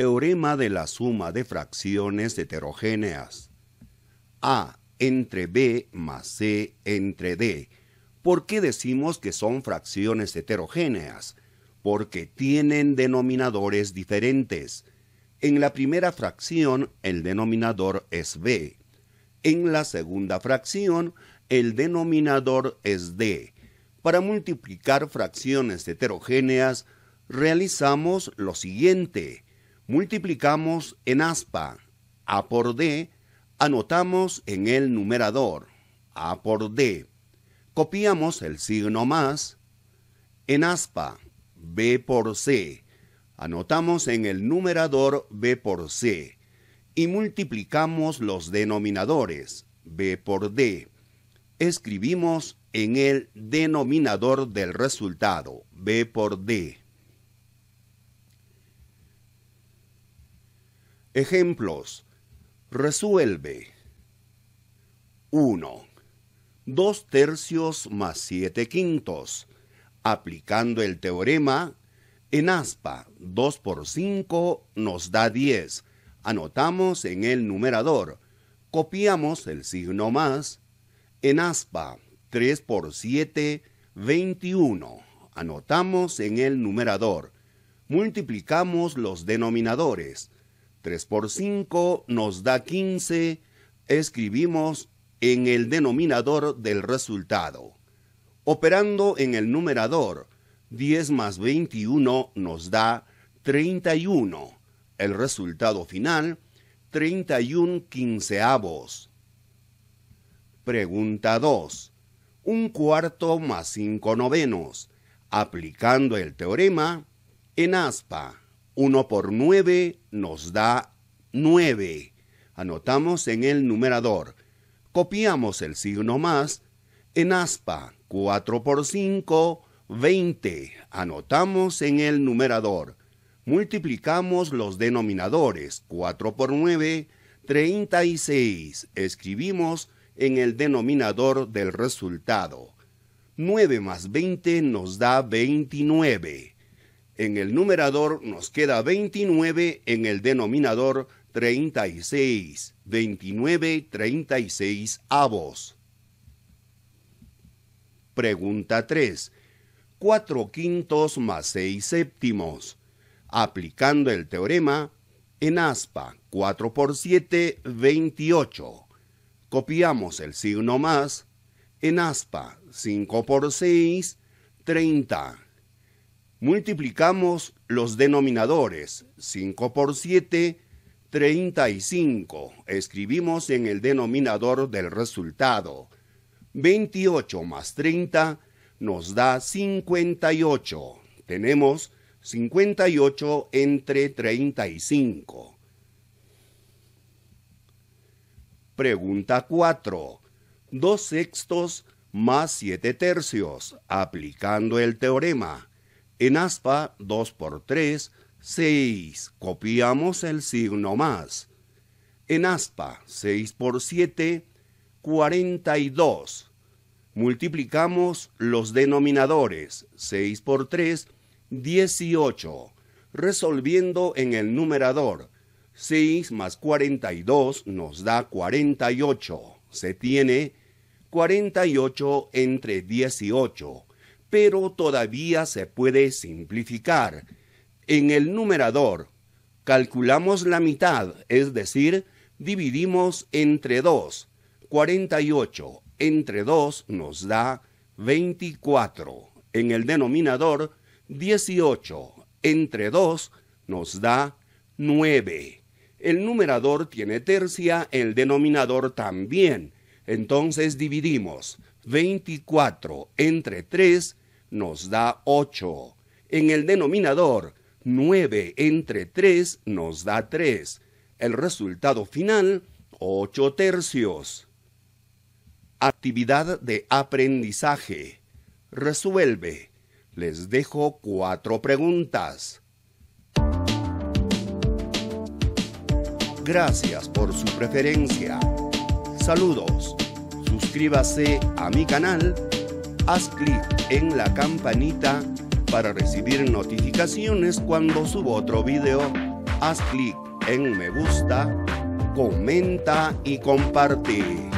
Teorema de la suma de fracciones heterogéneas. A entre B más C entre D. ¿Por qué decimos que son fracciones heterogéneas? Porque tienen denominadores diferentes. En la primera fracción el denominador es B. En la segunda fracción el denominador es D. Para multiplicar fracciones heterogéneas realizamos lo siguiente multiplicamos en aspa, A por D, anotamos en el numerador, A por D, copiamos el signo más, en aspa, B por C, anotamos en el numerador B por C, y multiplicamos los denominadores, B por D, escribimos en el denominador del resultado, B por D. Ejemplos. Resuelve. 1. 2 tercios más 7 quintos. Aplicando el teorema, en aspa 2 por 5 nos da 10. Anotamos en el numerador. Copiamos el signo más. En aspa 3 por 7, 21. Anotamos en el numerador. Multiplicamos los denominadores. 3 por 5 nos da 15. Escribimos en el denominador del resultado. Operando en el numerador, 10 más 21 nos da 31. El resultado final, 31 quinceavos. Pregunta 2. Un cuarto más 5 novenos. Aplicando el teorema en aspa. 1 por 9 nos da 9. Anotamos en el numerador. Copiamos el signo más. En aspa, 4 por 5, 20. Anotamos en el numerador. Multiplicamos los denominadores. 4 por 9, 36. Escribimos en el denominador del resultado. 9 más 20 nos da 29. En el numerador nos queda 29, en el denominador 36. 29 36 avos. Pregunta 3. 4 quintos más 6 séptimos. Aplicando el teorema, en aspa 4 por 7, 28. Copiamos el signo más. En aspa 5 por 6, 30 multiplicamos los denominadores. 5 por 7, 35. Escribimos en el denominador del resultado. 28 más 30 nos da 58. Tenemos 58 entre 35. Pregunta 4. 2 sextos más 7 tercios, aplicando el teorema. En aspa 2 por 3, 6. Copiamos el signo más. En aspa 6 por 7, 42. Multiplicamos los denominadores. 6 por 3, 18. Resolviendo en el numerador. 6 más 42 nos da 48. Se tiene 48 entre 18 pero todavía se puede simplificar. En el numerador, calculamos la mitad, es decir, dividimos entre 2. 48 entre 2 nos da 24. En el denominador, 18 entre 2 nos da 9. El numerador tiene tercia, el denominador también. Entonces dividimos 24 entre 3 nos da 8. En el denominador, 9 entre 3 nos da 3. El resultado final, 8 tercios. Actividad de aprendizaje. Resuelve. Les dejo 4 preguntas. Gracias por su preferencia. Saludos. Suscríbase a mi canal haz clic en la campanita para recibir notificaciones cuando subo otro video. Haz clic en me gusta, comenta y comparte.